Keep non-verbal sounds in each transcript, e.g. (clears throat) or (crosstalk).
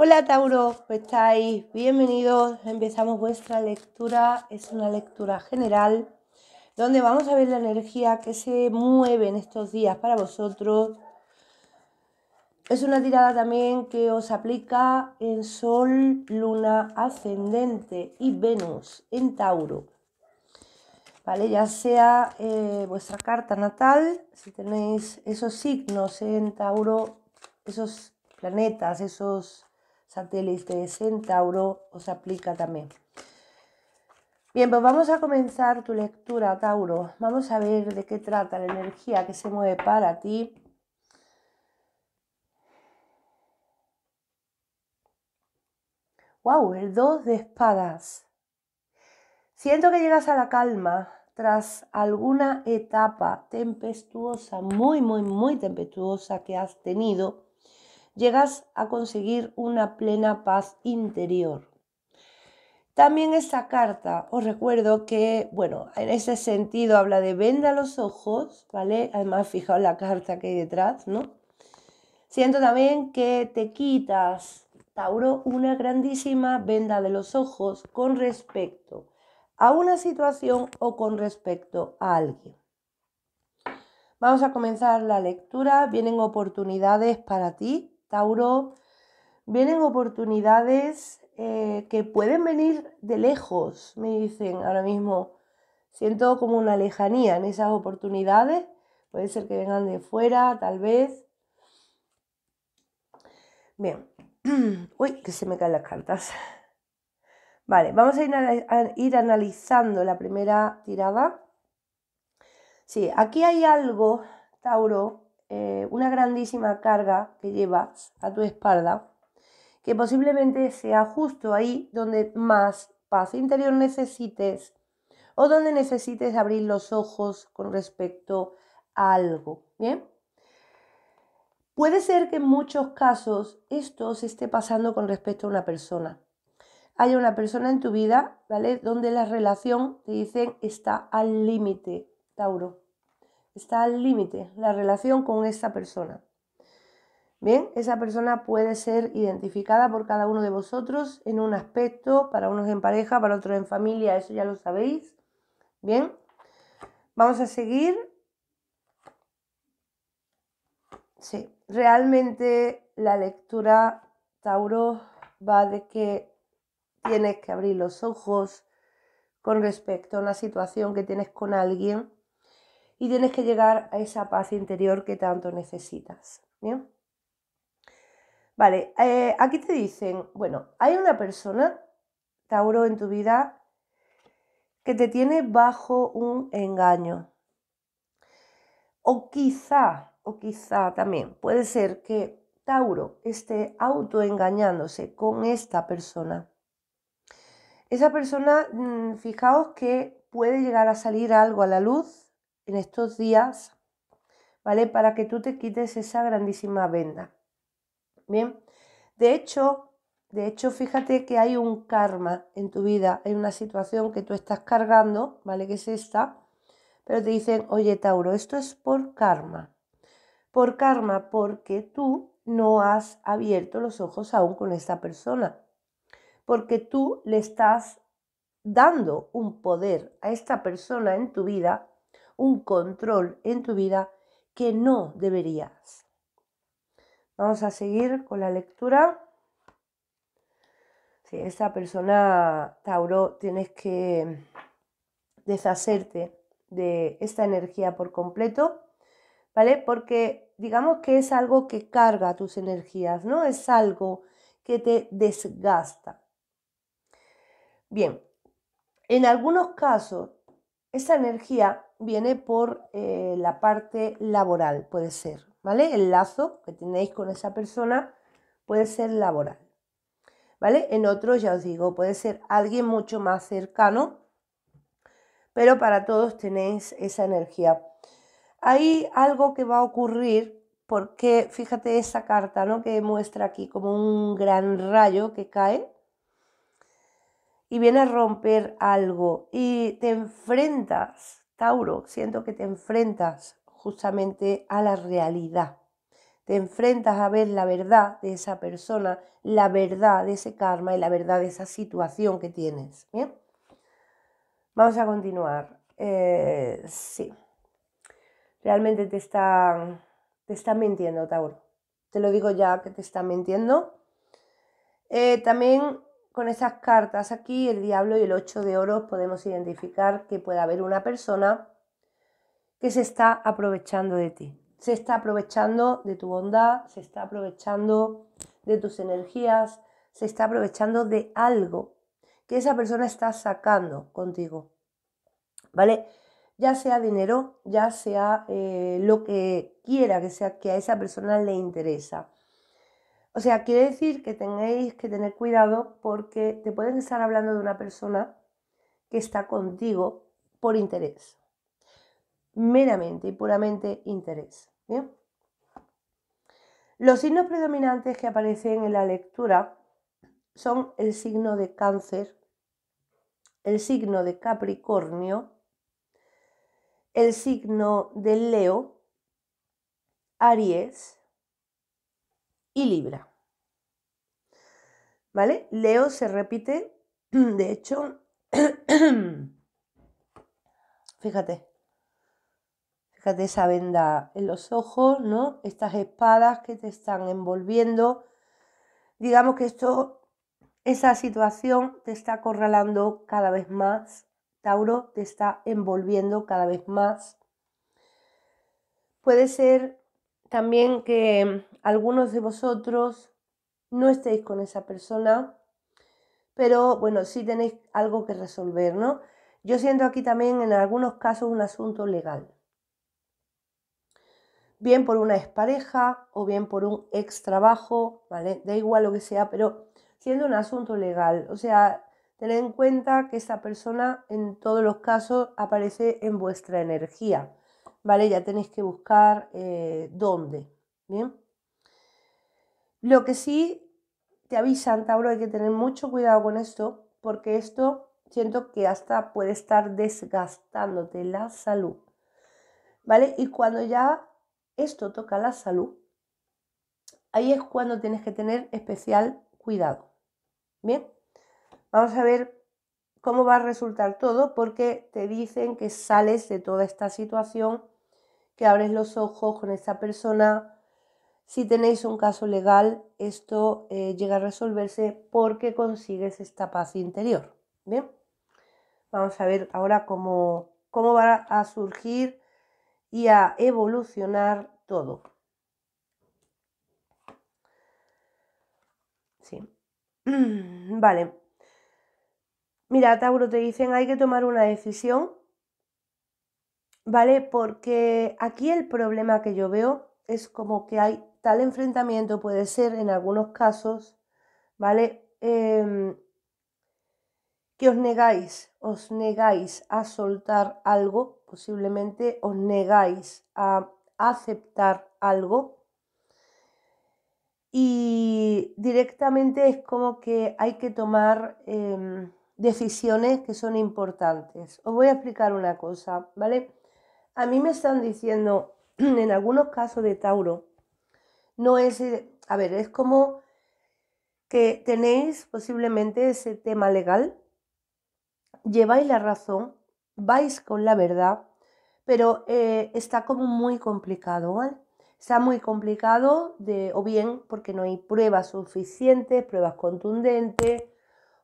Hola Tauro, ¿cómo estáis? Bienvenidos. Empezamos vuestra lectura. Es una lectura general donde vamos a ver la energía que se mueve en estos días para vosotros. Es una tirada también que os aplica en Sol, Luna, Ascendente y Venus en Tauro. ¿Vale? Ya sea eh, vuestra carta natal, si tenéis esos signos en Tauro, esos planetas, esos satélite de Centauro os aplica también. Bien, pues vamos a comenzar tu lectura, Tauro. Vamos a ver de qué trata la energía que se mueve para ti. ¡Wow! El 2 de espadas. Siento que llegas a la calma tras alguna etapa tempestuosa, muy, muy, muy tempestuosa que has tenido llegas a conseguir una plena paz interior. También esta carta, os recuerdo que, bueno, en ese sentido habla de venda los ojos, ¿vale? Además, fijaos la carta que hay detrás, ¿no? Siento también que te quitas, Tauro, una grandísima venda de los ojos con respecto a una situación o con respecto a alguien. Vamos a comenzar la lectura. Vienen oportunidades para ti. Tauro, vienen oportunidades eh, que pueden venir de lejos, me dicen ahora mismo. Siento como una lejanía en esas oportunidades. Puede ser que vengan de fuera, tal vez. Bien. (clears throat) Uy, que se me caen las cartas. (laughs) Vale, vamos a ir, a ir analizando la primera tirada. Sí, aquí hay algo, Tauro, eh, una grandísima carga que llevas a tu espalda, que posiblemente sea justo ahí donde más paz interior necesites o donde necesites abrir los ojos con respecto a algo. Bien. Puede ser que en muchos casos esto se esté pasando con respecto a una persona. Hay una persona en tu vida, ¿vale? Donde la relación, te dicen, está al límite, Tauro está al límite la relación con esa persona. Bien, esa persona puede ser identificada por cada uno de vosotros en un aspecto, para unos en pareja, para otros en familia, eso ya lo sabéis. Bien, vamos a seguir. Sí, realmente la lectura, Tauro, va de que tienes que abrir los ojos con respecto a una situación que tienes con alguien y tienes que llegar a esa paz interior que tanto necesitas. ¿Bien? Vale, eh, aquí te dicen, bueno, hay una persona, Tauro, en tu vida que te tiene bajo un engaño. O quizá, o quizá también, puede ser que Tauro esté autoengañándose con esta persona. Esa persona, mm, fijaos que puede llegar a salir algo a la luz en estos días, ¿vale? Para que tú te quites esa grandísima venda. Bien, de hecho, de hecho, fíjate que hay un karma en tu vida, hay una situación que tú estás cargando, ¿vale? Que es esta, pero te dicen, oye Tauro, esto es por karma. Por karma, porque tú no has abierto los ojos aún con esta persona, porque tú le estás dando un poder a esta persona en tu vida un control en tu vida que no deberías. Vamos a seguir con la lectura. Si esta persona, Tauro, tienes que deshacerte de esta energía por completo, ¿vale? Porque digamos que es algo que carga tus energías, ¿no? Es algo que te desgasta. Bien, en algunos casos, esa energía viene por eh, la parte laboral, puede ser, ¿vale? El lazo que tenéis con esa persona puede ser laboral, ¿vale? En otros, ya os digo, puede ser alguien mucho más cercano, pero para todos tenéis esa energía. Hay algo que va a ocurrir porque fíjate esa carta, ¿no? Que muestra aquí como un gran rayo que cae y viene a romper algo y te enfrentas Tauro, siento que te enfrentas justamente a la realidad. Te enfrentas a ver la verdad de esa persona, la verdad de ese karma y la verdad de esa situación que tienes. ¿bien? Vamos a continuar. Eh, sí. Realmente te están, te están mintiendo, Tauro. Te lo digo ya que te están mintiendo. Eh, también con esas cartas aquí, el diablo y el ocho de oro, podemos identificar que puede haber una persona que se está aprovechando de ti. Se está aprovechando de tu bondad, se está aprovechando de tus energías, se está aprovechando de algo que esa persona está sacando contigo. ¿Vale? Ya sea dinero, ya sea eh, lo que quiera que sea que a esa persona le interesa. O sea, quiere decir que tenéis que tener cuidado porque te pueden estar hablando de una persona que está contigo por interés. Meramente y puramente interés. Los signos predominantes que aparecen en la lectura son el signo de cáncer, el signo de Capricornio, el signo de Leo, Aries y Libra. ¿Vale? Leo se repite, (clears throat) de hecho, (clears throat) fíjate, fíjate esa venda en los ojos, ¿no? Estas espadas que te están envolviendo. Digamos que esto, esa situación te está acorralando cada vez más. Tauro te está envolviendo cada vez más. Puede ser también que algunos de vosotros no estéis con esa persona, pero bueno, sí tenéis algo que resolver, ¿no? Yo siento aquí también en algunos casos un asunto legal, bien por una expareja o bien por un ex trabajo, ¿vale? Da igual lo que sea, pero siendo un asunto legal, o sea, tened en cuenta que esa persona en todos los casos aparece en vuestra energía, ¿vale? Ya tenéis que buscar eh, dónde, ¿bien? Lo que sí te avisan, Tauro, hay que tener mucho cuidado con esto, porque esto siento que hasta puede estar desgastándote la salud. ¿Vale? Y cuando ya esto toca la salud, ahí es cuando tienes que tener especial cuidado. Bien, vamos a ver cómo va a resultar todo, porque te dicen que sales de toda esta situación, que abres los ojos con esta persona, si tenéis un caso legal, esto eh, llega a resolverse porque consigues esta paz interior. Bien, vamos a ver ahora cómo, cómo va a surgir y a evolucionar todo. Sí. (clears throat) Vale. Mira, Tauro, te dicen hay que tomar una decisión, ¿vale? Porque aquí el problema que yo veo es como que hay tal enfrentamiento puede ser en algunos casos, ¿vale? Em, que os negáis, os negáis a soltar algo, posiblemente os negáis a aceptar algo. Y directamente es como que hay que tomar em, decisiones que son importantes. Os voy a explicar una cosa, ¿vale? A mí me están diciendo (clears throat) en algunos casos de Tauro no es, eh, a ver, es como que tenéis posiblemente ese tema legal, lleváis la razón, vais con la verdad, pero eh, está como muy complicado, ¿vale? Está muy complicado de, o bien porque no hay pruebas suficientes, pruebas contundentes,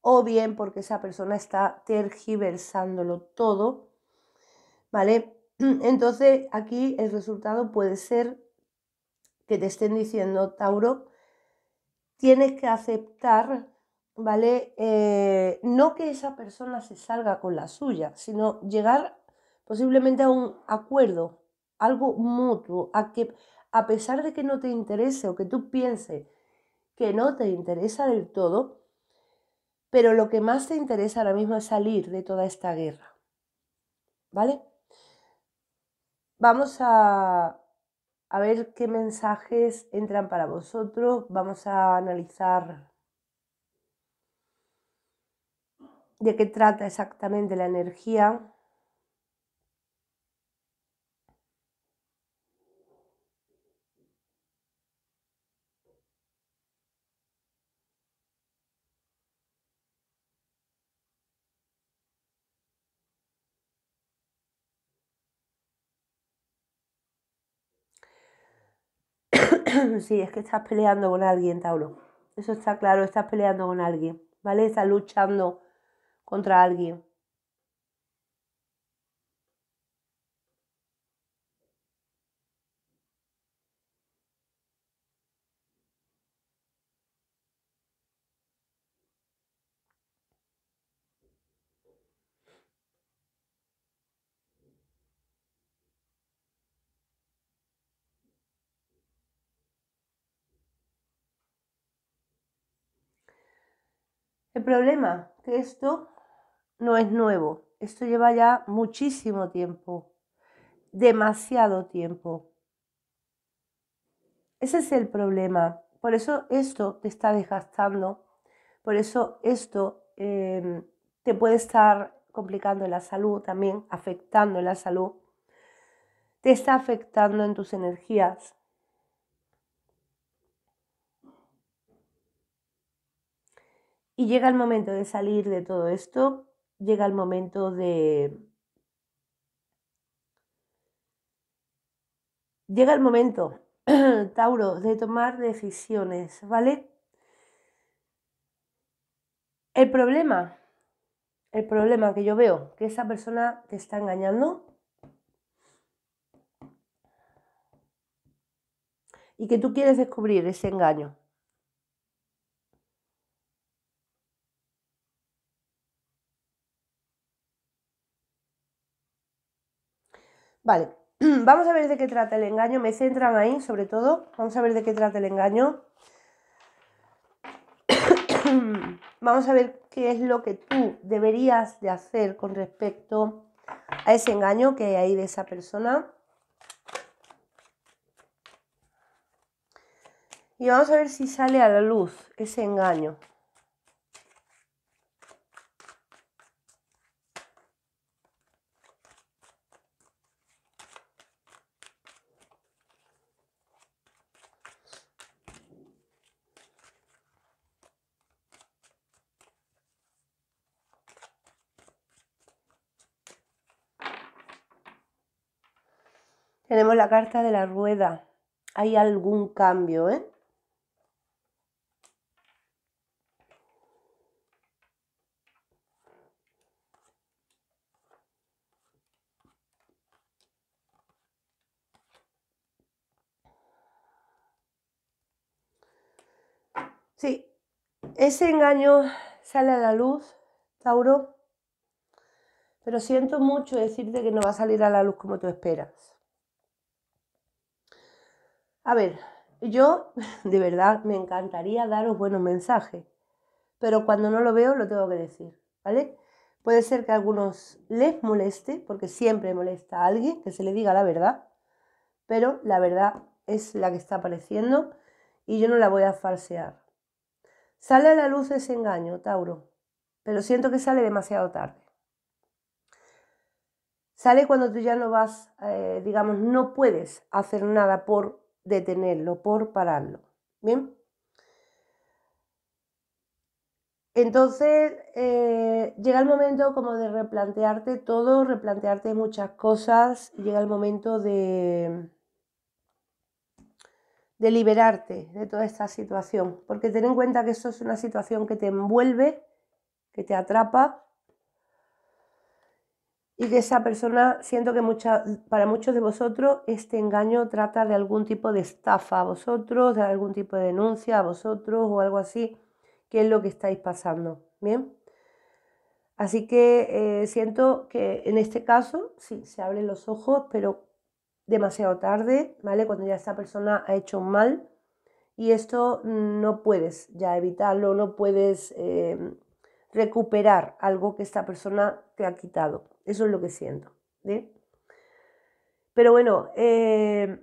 o bien porque esa persona está tergiversándolo todo, ¿vale? (clears throat) Entonces aquí el resultado puede ser que te estén diciendo, Tauro, tienes que aceptar, ¿vale? Eh, no que esa persona se salga con la suya, sino llegar posiblemente a un acuerdo, algo mutuo, a que a pesar de que no te interese o que tú pienses que no te interesa del todo, pero lo que más te interesa ahora mismo es salir de toda esta guerra. ¿Vale? Vamos a a ver qué mensajes entran para vosotros. Vamos a analizar de qué trata exactamente la energía. (clears throat) sí, es que estás peleando con alguien, Tauro. Eso está claro, estás peleando con alguien, ¿vale? Estás luchando contra alguien. El problema que esto no es nuevo, esto lleva ya muchísimo tiempo, demasiado tiempo. Ese es el problema. Por eso esto te está desgastando, por eso esto em, te puede estar complicando la salud también, afectando la salud, te está afectando en tus energías, Y llega el momento de salir de todo esto, llega el momento de... Llega el momento, (clears throat) Tauro, de tomar decisiones, ¿vale? El problema, el problema que yo veo, que esa persona te está engañando y que tú quieres descubrir ese engaño. Vale, (clears throat) vamos a ver de qué trata el engaño. Me centran ahí, sobre todo. Vamos a ver de qué trata el engaño. (clears throat) vamos a ver qué es lo que tú deberías de hacer con respecto a ese engaño que hay ahí de esa persona. Y vamos a ver si sale a la luz ese engaño. Tenemos la carta de la rueda. Hay algún cambio, ¿eh? Sí, ese engaño sale a la luz, Tauro, pero siento mucho decirte que no va a salir a la luz como tú esperas. A ver, yo (laughs) de verdad me encantaría daros buenos mensajes, pero cuando no lo veo lo tengo que decir, ¿vale? Puede ser que a algunos les moleste, porque siempre molesta a alguien que se le diga la verdad, pero la verdad es la que está apareciendo y yo no la voy a falsear. Sale a la luz ese engaño, Tauro, pero siento que sale demasiado tarde. Sale cuando tú ya no vas, eh, digamos, no puedes hacer nada por detenerlo, por pararlo. Bien. Entonces eh, llega el momento como de replantearte todo, replantearte muchas cosas, llega el momento de, de liberarte de toda esta situación, porque ten en cuenta que eso es una situación que te envuelve, que te atrapa y de esa persona, siento que mucha, para muchos de vosotros este engaño trata de algún tipo de estafa a vosotros, de algún tipo de denuncia a vosotros o algo así, que es lo que estáis pasando. Bien. Así que eh, siento que en este caso, sí, se abren los ojos, pero demasiado tarde, ¿vale? Cuando ya esa persona ha hecho un mal y esto no puedes ya evitarlo, no puedes... Eh, recuperar algo que esta persona te ha quitado. Eso es lo que siento. Pero bueno, eh,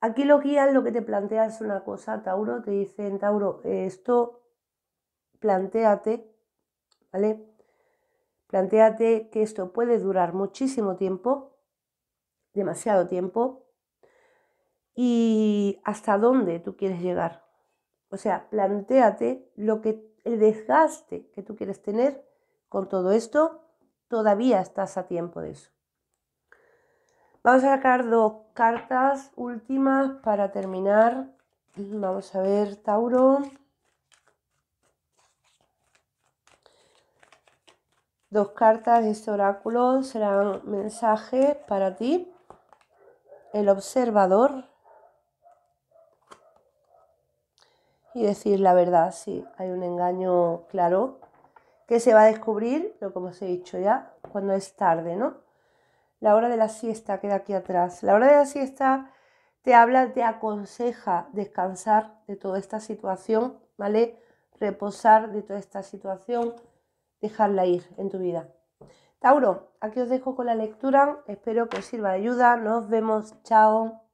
aquí lo guías lo que te plantea es una cosa, Tauro, te dicen, Tauro, esto planteate, ¿vale? Plantéate que esto puede durar muchísimo tiempo, demasiado tiempo, y hasta dónde tú quieres llegar. O sea, planteate lo que el desgaste que tú quieres tener con todo esto, todavía estás a tiempo de eso. Vamos a sacar dos cartas últimas para terminar. Vamos a ver, Tauro. Dos cartas de este oráculo serán mensajes para ti. El observador, y decir la verdad. Sí, hay un engaño claro que se va a descubrir, pero como os he dicho ya, cuando es tarde, ¿no? La hora de la siesta queda aquí atrás. La hora de la siesta te habla, te aconseja descansar de toda esta situación, ¿vale? Reposar de toda esta situación, dejarla ir en tu vida. Tauro, aquí os dejo con la lectura, espero que os sirva de ayuda, nos vemos, chao.